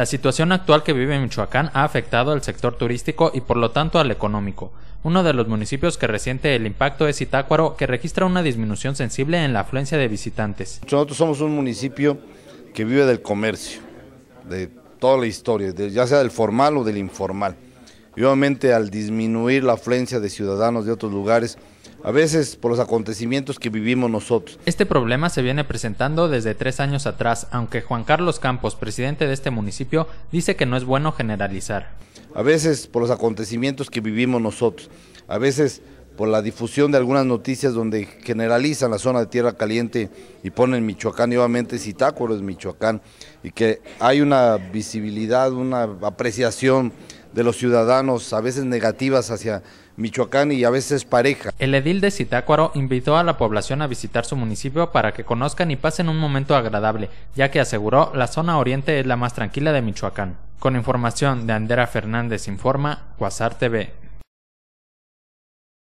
La situación actual que vive Michoacán ha afectado al sector turístico y por lo tanto al económico. Uno de los municipios que resiente el impacto es Itácuaro, que registra una disminución sensible en la afluencia de visitantes. Nosotros somos un municipio que vive del comercio, de toda la historia, ya sea del formal o del informal. Y obviamente al disminuir la afluencia de ciudadanos de otros lugares, a veces por los acontecimientos que vivimos nosotros. Este problema se viene presentando desde tres años atrás, aunque Juan Carlos Campos, presidente de este municipio, dice que no es bueno generalizar. A veces por los acontecimientos que vivimos nosotros, a veces por la difusión de algunas noticias donde generalizan la zona de tierra caliente y ponen Michoacán, nuevamente Citácuaro es Michoacán, y que hay una visibilidad, una apreciación de los ciudadanos, a veces negativas hacia Michoacán y a veces pareja. El edil de Citácuaro invitó a la población a visitar su municipio para que conozcan y pasen un momento agradable, ya que aseguró la zona oriente es la más tranquila de Michoacán. Con información de Andera Fernández Informa, Cuasar TV.